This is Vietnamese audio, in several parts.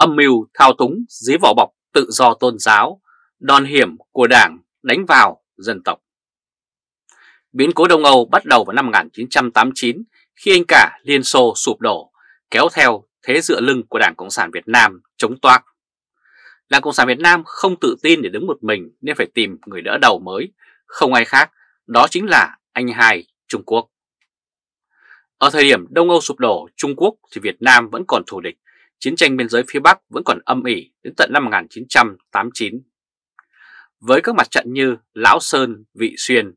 âm mưu thao túng dưới vỏ bọc tự do tôn giáo, đòn hiểm của đảng đánh vào dân tộc. Biến cố Đông Âu bắt đầu vào năm 1989 khi anh cả Liên Xô sụp đổ, kéo theo thế dựa lưng của Đảng Cộng sản Việt Nam chống toác. Đảng Cộng sản Việt Nam không tự tin để đứng một mình nên phải tìm người đỡ đầu mới, không ai khác, đó chính là anh hai Trung Quốc. Ở thời điểm Đông Âu sụp đổ Trung Quốc thì Việt Nam vẫn còn thù địch chiến tranh biên giới phía Bắc vẫn còn âm ỉ đến tận năm 1989. Với các mặt trận như Lão Sơn, Vị Xuyên,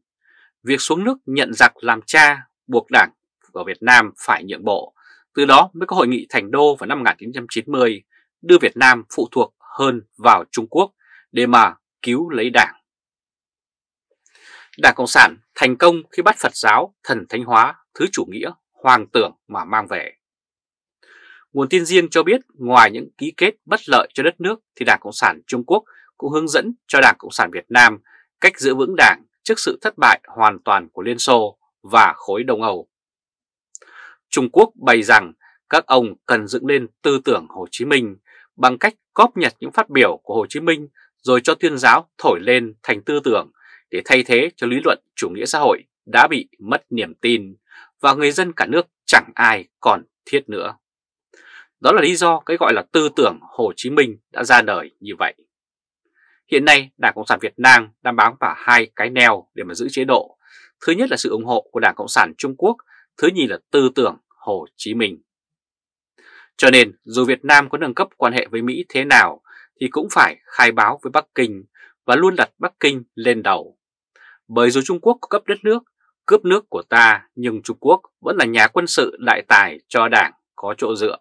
việc xuống nước nhận giặc làm cha buộc đảng ở Việt Nam phải nhượng bộ, từ đó mới có hội nghị Thành Đô vào năm 1990 đưa Việt Nam phụ thuộc hơn vào Trung Quốc để mà cứu lấy đảng. Đảng Cộng sản thành công khi bắt Phật giáo, thần thánh hóa, thứ chủ nghĩa, hoàng tưởng mà mang về. Nguồn tin riêng cho biết ngoài những ký kết bất lợi cho đất nước thì Đảng Cộng sản Trung Quốc cũng hướng dẫn cho Đảng Cộng sản Việt Nam cách giữ vững đảng trước sự thất bại hoàn toàn của Liên Xô và khối Đông Âu. Trung Quốc bày rằng các ông cần dựng lên tư tưởng Hồ Chí Minh bằng cách cóp nhật những phát biểu của Hồ Chí Minh rồi cho tuyên giáo thổi lên thành tư tưởng để thay thế cho lý luận chủ nghĩa xã hội đã bị mất niềm tin và người dân cả nước chẳng ai còn thiết nữa. Đó là lý do cái gọi là tư tưởng Hồ Chí Minh đã ra đời như vậy. Hiện nay, Đảng Cộng sản Việt Nam đang bám vào hai cái neo để mà giữ chế độ. Thứ nhất là sự ủng hộ của Đảng Cộng sản Trung Quốc, thứ nhì là tư tưởng Hồ Chí Minh. Cho nên, dù Việt Nam có nâng cấp quan hệ với Mỹ thế nào, thì cũng phải khai báo với Bắc Kinh và luôn đặt Bắc Kinh lên đầu. Bởi dù Trung Quốc có cấp đất nước, cướp nước của ta, nhưng Trung Quốc vẫn là nhà quân sự đại tài cho Đảng có chỗ dựa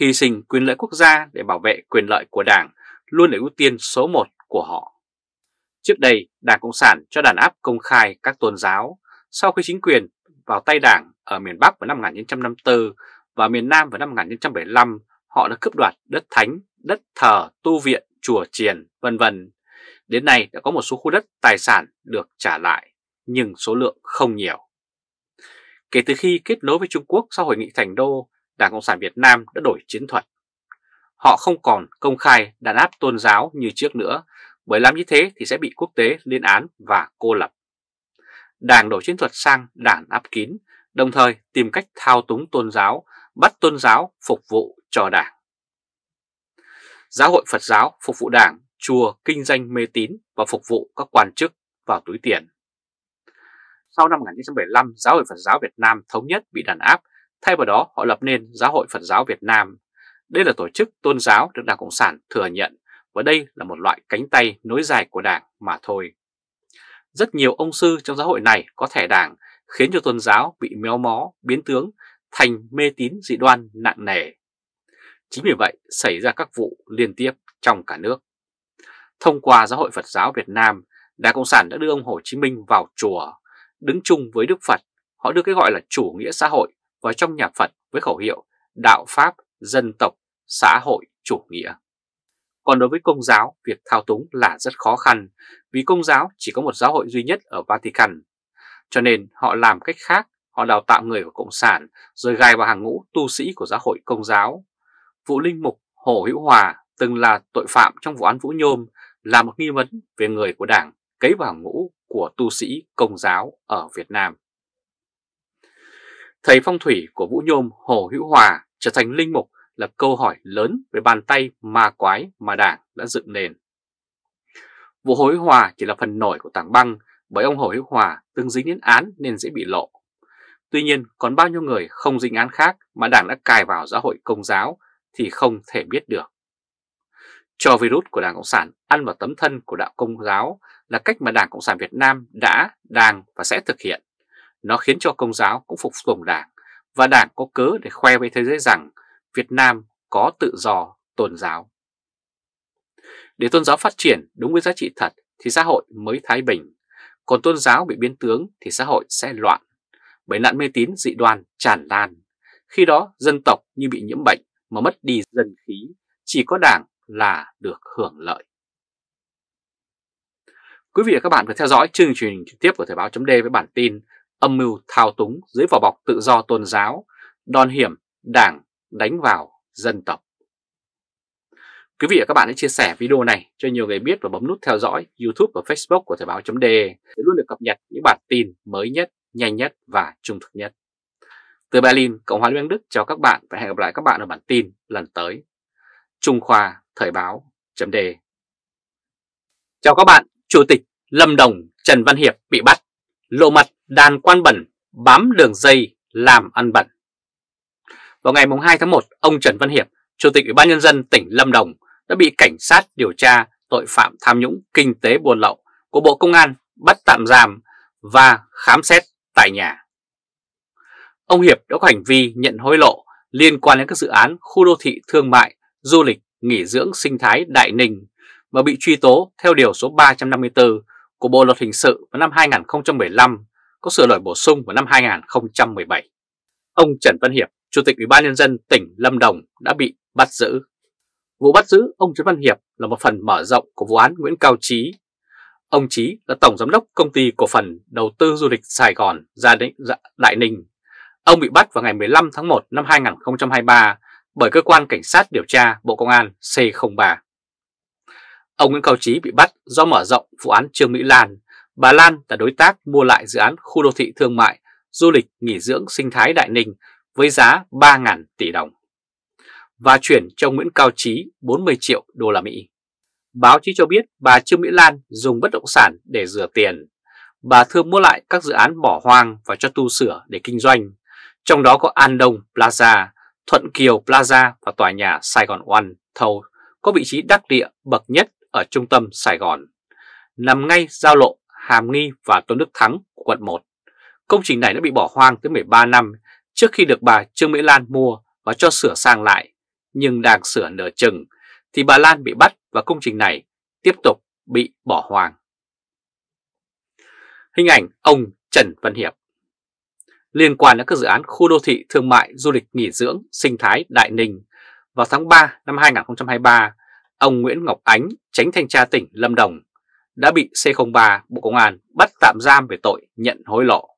hy sinh quyền lợi quốc gia để bảo vệ quyền lợi của Đảng luôn là ưu tiên số một của họ. Trước đây, Đảng Cộng sản cho đàn áp công khai các tôn giáo sau khi chính quyền vào tay Đảng ở miền Bắc vào năm 1954 và miền Nam vào năm 1975, họ đã cướp đoạt đất thánh, đất thờ, tu viện, chùa chiền, vân vân. Đến nay đã có một số khu đất tài sản được trả lại, nhưng số lượng không nhiều. Kể từ khi kết nối với Trung Quốc sau hội nghị Thành Đô, Đảng Cộng sản Việt Nam đã đổi chiến thuật. Họ không còn công khai đàn áp tôn giáo như trước nữa, bởi làm như thế thì sẽ bị quốc tế liên án và cô lập. Đảng đổi chiến thuật sang đàn áp kín, đồng thời tìm cách thao túng tôn giáo, bắt tôn giáo phục vụ cho đảng. Giáo hội Phật giáo phục vụ đảng, chùa kinh doanh mê tín và phục vụ các quan chức vào túi tiền. Sau năm 1975, Giáo hội Phật giáo Việt Nam thống nhất bị đàn áp Thay vào đó, họ lập nên Giáo hội Phật giáo Việt Nam. Đây là tổ chức tôn giáo được Đảng Cộng sản thừa nhận và đây là một loại cánh tay nối dài của Đảng mà thôi. Rất nhiều ông sư trong giáo hội này có thẻ Đảng khiến cho tôn giáo bị méo mó, biến tướng thành mê tín dị đoan nặng nề. Chính vì vậy xảy ra các vụ liên tiếp trong cả nước. Thông qua Giáo hội Phật giáo Việt Nam, Đảng Cộng sản đã đưa ông Hồ Chí Minh vào chùa, đứng chung với Đức Phật. Họ đưa cái gọi là chủ nghĩa xã hội vào trong nhà Phật với khẩu hiệu đạo pháp, dân tộc, xã hội, chủ nghĩa. Còn đối với công giáo, việc thao túng là rất khó khăn vì công giáo chỉ có một giáo hội duy nhất ở Vatican. Cho nên họ làm cách khác, họ đào tạo người của Cộng sản rồi gài vào hàng ngũ tu sĩ của giáo hội công giáo. Vụ Linh Mục Hồ Hữu Hòa từng là tội phạm trong vụ án Vũ Nhôm là một nghi vấn về người của đảng cấy vào ngũ của tu sĩ công giáo ở Việt Nam. Thầy phong thủy của Vũ Nhôm Hồ Hữu Hòa trở thành linh mục là câu hỏi lớn về bàn tay ma quái mà Đảng đã dựng nền. Vụ Hồ Hữu Hòa chỉ là phần nổi của tảng băng bởi ông Hồ Hữu Hòa từng dính đến án nên dễ bị lộ. Tuy nhiên còn bao nhiêu người không dính án khác mà Đảng đã cài vào xã hội công giáo thì không thể biết được. Cho virus của Đảng Cộng sản ăn vào tấm thân của đạo công giáo là cách mà Đảng Cộng sản Việt Nam đã, đang và sẽ thực hiện. Nó khiến cho công giáo cũng phục tùng đảng và đảng có cớ để khoe với thế giới rằng Việt Nam có tự do tôn giáo. Để tôn giáo phát triển đúng với giá trị thật thì xã hội mới thái bình, còn tôn giáo bị biến tướng thì xã hội sẽ loạn, bởi nạn mê tín dị đoan tràn lan. Khi đó dân tộc như bị nhiễm bệnh mà mất đi dân khí, chỉ có đảng là được hưởng lợi. Quý vị và các bạn vừa theo dõi chương trình trực tiếp của Thời báo D với bản tin âm mưu thao túng dưới vỏ bọc tự do tôn giáo, đòn hiểm, đảng đánh vào dân tộc. Quý vị và các bạn hãy chia sẻ video này cho nhiều người biết và bấm nút theo dõi YouTube và Facebook của Thời báo .de để luôn được cập nhật những bản tin mới nhất, nhanh nhất và trung thực nhất. Từ Berlin, Cộng hòa Liên bang Đức chào các bạn và hẹn gặp lại các bạn ở bản tin lần tới. Trung Khoa Thời báo .de Chào các bạn, Chủ tịch Lâm Đồng Trần Văn Hiệp bị bắt lộ mặt đàn quan bẩn bám đường dây làm ăn bẩn. Vào ngày 2 tháng 1, ông Trần Văn Hiệp, Chủ tịch Ủy ban Nhân dân tỉnh Lâm Đồng đã bị cảnh sát điều tra tội phạm tham nhũng kinh tế buôn lậu của Bộ Công an bắt tạm giam và khám xét tại nhà. Ông Hiệp đã có hành vi nhận hối lộ liên quan đến các dự án khu đô thị thương mại, du lịch, nghỉ dưỡng sinh thái Đại Ninh và bị truy tố theo Điều số 354 của Bộ Luật Hình sự vào năm 2015 có sửa đổi bổ sung vào năm 2017. Ông Trần Văn Hiệp, Chủ tịch Ủy ban Nhân dân tỉnh Lâm Đồng đã bị bắt giữ. Vụ bắt giữ ông Trần Văn Hiệp là một phần mở rộng của vụ án Nguyễn Cao Trí. Ông Trí là Tổng Giám đốc Công ty Cổ phần Đầu tư Du lịch Sài Gòn, Gia Định, Đại Ninh. Ông bị bắt vào ngày 15 tháng 1 năm 2023 bởi Cơ quan Cảnh sát Điều tra Bộ Công an C03. Ông Nguyễn Cao Trí bị bắt do mở rộng vụ án Trương Mỹ Lan. Bà Lan là đối tác mua lại dự án khu đô thị thương mại, du lịch nghỉ dưỡng sinh thái Đại Ninh với giá 3.000 tỷ đồng và chuyển cho Nguyễn Cao Trí 40 triệu đô la Mỹ. Báo chí cho biết bà Trương Mỹ Lan dùng bất động sản để rửa tiền. Bà thường mua lại các dự án bỏ hoang và cho tu sửa để kinh doanh, trong đó có An Đông Plaza, Thuận Kiều Plaza và tòa nhà Sài Gòn One Thầu có vị trí đắc địa bậc nhất ở trung tâm Sài Gòn, nằm ngay giao lộ Hàm Nghi và Tôn Đức Thắng, quận 1. Công trình này đã bị bỏ hoang tới 13 năm trước khi được bà Trương Mỹ Lan mua và cho sửa sang lại, nhưng đang sửa nửa chừng thì bà Lan bị bắt và công trình này tiếp tục bị bỏ hoang. Hình ảnh ông Trần Văn Hiệp Liên quan đến các dự án khu đô thị thương mại du lịch nghỉ dưỡng sinh thái Đại Ninh, vào tháng 3 năm 2023, Ông Nguyễn Ngọc Ánh, tránh thanh tra tỉnh Lâm Đồng, đã bị C03 Bộ Công an bắt tạm giam về tội nhận hối lộ.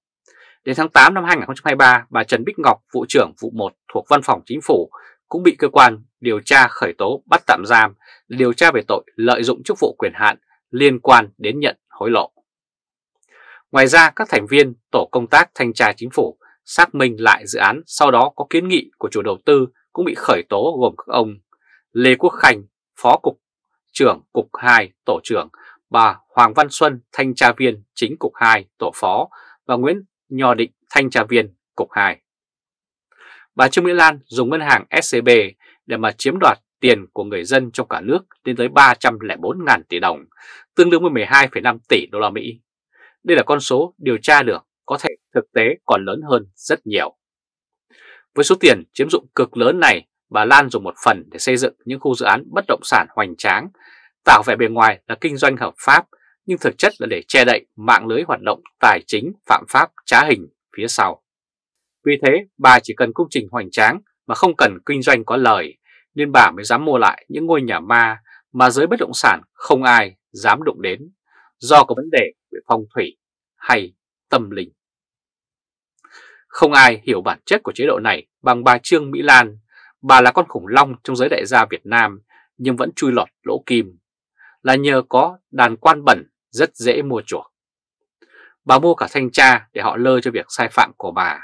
Đến tháng 8 năm 2023, bà Trần Bích Ngọc, vụ trưởng vụ 1 thuộc Văn phòng Chính phủ, cũng bị cơ quan điều tra khởi tố bắt tạm giam điều tra về tội lợi dụng chức vụ quyền hạn liên quan đến nhận hối lộ. Ngoài ra, các thành viên tổ công tác thanh tra chính phủ xác minh lại dự án sau đó có kiến nghị của chủ đầu tư cũng bị khởi tố gồm các ông Lê Quốc Khanh, Phó Cục trưởng Cục 2 Tổ trưởng, bà Hoàng Văn Xuân, Thanh tra viên Chính Cục 2 Tổ Phó và Nguyễn Nho Định, Thanh tra viên Cục 2. Bà Trương Mỹ Lan dùng ngân hàng SCB để mà chiếm đoạt tiền của người dân trong cả nước lên tới 304.000 tỷ đồng, tương đương với 12,5 tỷ đô la Mỹ. Đây là con số điều tra được có thể thực tế còn lớn hơn rất nhiều. Với số tiền chiếm dụng cực lớn này, bà Lan dùng một phần để xây dựng những khu dự án bất động sản hoành tráng, tạo vẻ bề ngoài là kinh doanh hợp pháp, nhưng thực chất là để che đậy mạng lưới hoạt động tài chính phạm pháp trá hình phía sau. Vì thế, bà chỉ cần công trình hoành tráng mà không cần kinh doanh có lời, nên bà mới dám mua lại những ngôi nhà ma mà giới bất động sản không ai dám đụng đến, do có vấn đề về phong thủy hay tâm linh. Không ai hiểu bản chất của chế độ này bằng bà Trương Mỹ Lan, Bà là con khủng long trong giới đại gia Việt Nam nhưng vẫn chui lọt lỗ kim. Là nhờ có đàn quan bẩn rất dễ mua chuộc. Bà mua cả thanh tra để họ lơ cho việc sai phạm của bà.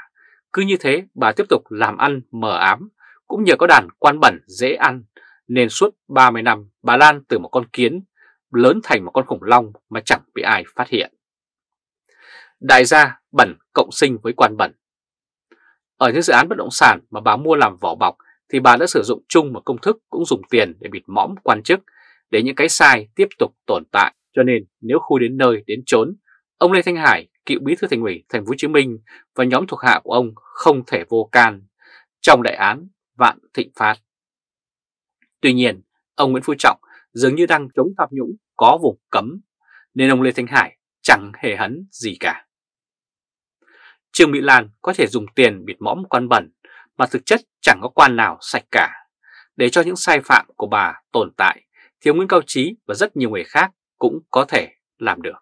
Cứ như thế bà tiếp tục làm ăn mờ ám cũng nhờ có đàn quan bẩn dễ ăn nên suốt 30 năm bà Lan từ một con kiến lớn thành một con khủng long mà chẳng bị ai phát hiện. Đại gia bẩn cộng sinh với quan bẩn. Ở những dự án bất động sản mà bà mua làm vỏ bọc thì bà đã sử dụng chung một công thức cũng dùng tiền để bịt mõm quan chức để những cái sai tiếp tục tồn tại. Cho nên nếu khui đến nơi đến chốn ông Lê Thanh Hải, cựu bí thư thành ủy thành phố Hồ Chí Minh và nhóm thuộc hạ của ông không thể vô can trong đại án Vạn Thịnh Phát. Tuy nhiên, ông Nguyễn Phú Trọng dường như đang chống tham nhũng có vùng cấm, nên ông Lê Thanh Hải chẳng hề hấn gì cả. Trương Mỹ Lan có thể dùng tiền bịt mõm quan bẩn mà thực chất chẳng có quan nào sạch cả. Để cho những sai phạm của bà tồn tại thì ông Nguyễn Cao Trí và rất nhiều người khác cũng có thể làm được.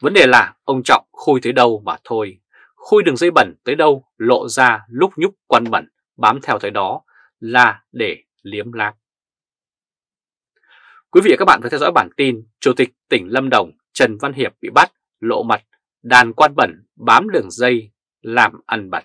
Vấn đề là ông Trọng khui tới đâu mà thôi, khui đường dây bẩn tới đâu lộ ra lúc nhúc quan bẩn bám theo tới đó là để liếm láp. Quý vị và các bạn vừa theo dõi bản tin Chủ tịch tỉnh Lâm Đồng Trần Văn Hiệp bị bắt lộ mặt đàn quan bẩn bám đường dây làm ăn bẩn.